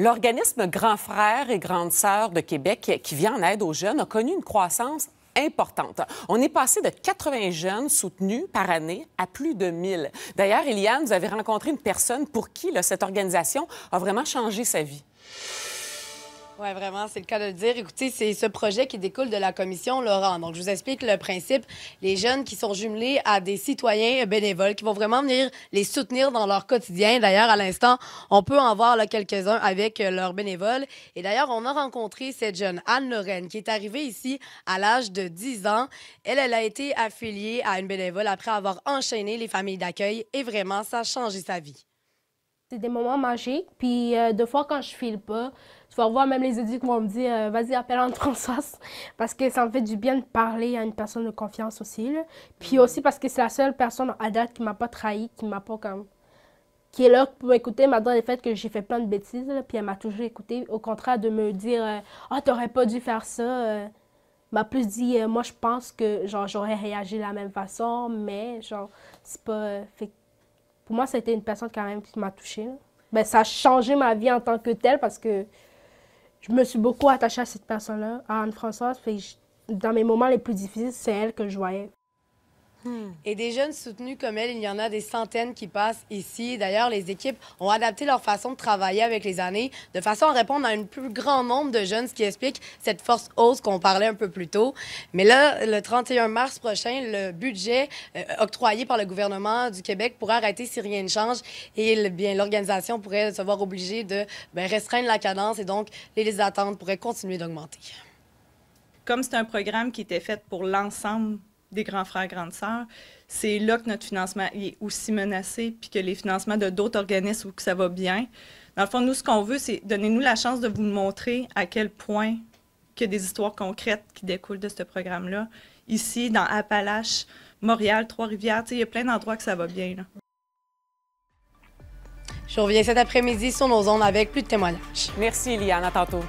L'organisme Grand Frère et Grande Sœur de Québec, qui vient en aide aux jeunes, a connu une croissance importante. On est passé de 80 jeunes soutenus par année à plus de 1000. D'ailleurs, Eliane, vous avez rencontré une personne pour qui cette organisation a vraiment changé sa vie. Oui, vraiment, c'est le cas de le dire. Écoutez, c'est ce projet qui découle de la commission Laurent. Donc, je vous explique le principe. Les jeunes qui sont jumelés à des citoyens bénévoles qui vont vraiment venir les soutenir dans leur quotidien. D'ailleurs, à l'instant, on peut en voir quelques-uns avec euh, leurs bénévoles. Et d'ailleurs, on a rencontré cette jeune, Anne Lorraine, qui est arrivée ici à l'âge de 10 ans. Elle, elle a été affiliée à une bénévole après avoir enchaîné les familles d'accueil et vraiment, ça a changé sa vie. C'est des moments magiques. Puis deux des fois, quand je file pas, tu vas voir même les édits qui vont me dire euh, Vas-y, appelle en Françoise. Parce que ça me fait du bien de parler à une personne de confiance aussi. Puis mm. aussi parce que c'est la seule personne à date qui m'a pas trahi, qui m'a pas comme. qui est là pour m'écouter, malgré le fait que j'ai fait plein de bêtises. puis elle m'a toujours écouté. Au contraire, de me dire euh, Ah, tu t'aurais pas dû faire ça. Euh. m'a plus dit Moi, je pense que genre j'aurais réagi de la même façon, mais genre, c'est pas. fait pour moi, c'était une personne quand même qui m'a touchée. Mais ben, ça a changé ma vie en tant que telle parce que je me suis beaucoup attachée à cette personne-là, à Anne-Françoise. Dans mes moments les plus difficiles, c'est elle que je voyais. Et des jeunes soutenus comme elle, il y en a des centaines qui passent ici. D'ailleurs, les équipes ont adapté leur façon de travailler avec les années de façon à répondre à un plus grand nombre de jeunes, ce qui explique cette force hausse qu'on parlait un peu plus tôt. Mais là, le 31 mars prochain, le budget euh, octroyé par le gouvernement du Québec pourrait arrêter si rien ne change et bien l'organisation pourrait se voir obligée de ben, restreindre la cadence et donc les, les attentes pourraient continuer d'augmenter. Comme c'est un programme qui était fait pour l'ensemble des grands frères, grandes sœurs, c'est là que notre financement est aussi menacé, puis que les financements de d'autres organismes ou que ça va bien. Dans le fond, nous, ce qu'on veut, c'est donner-nous la chance de vous montrer à quel point il y a des histoires concrètes qui découlent de ce programme-là. Ici, dans Appalaches, Montréal, Trois-Rivières, il y a plein d'endroits que ça va bien. Je reviens cet après-midi sur nos ondes avec plus de témoignages. Merci, Eliane. À tantôt.